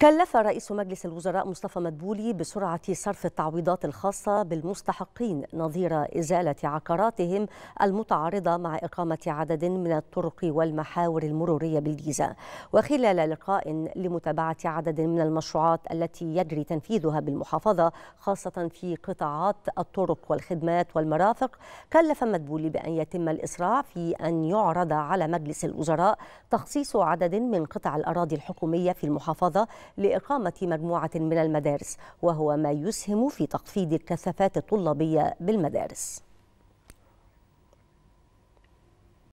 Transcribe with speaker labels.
Speaker 1: كلف رئيس مجلس الوزراء مصطفى مدبولي بسرعة صرف التعويضات الخاصة بالمستحقين نظير إزالة عقاراتهم المتعارضة مع إقامة عدد من الطرق والمحاور المرورية بالجيزة وخلال لقاء لمتابعة عدد من المشروعات التي يجري تنفيذها بالمحافظة خاصة في قطاعات الطرق والخدمات والمرافق كلف مدبولي بأن يتم الإسراع في أن يعرض على مجلس الوزراء تخصيص عدد من قطع الأراضي الحكومية في المحافظة لإقامة مجموعة من المدارس وهو ما يسهم في تخفيض الكثافات الطلابية بالمدارس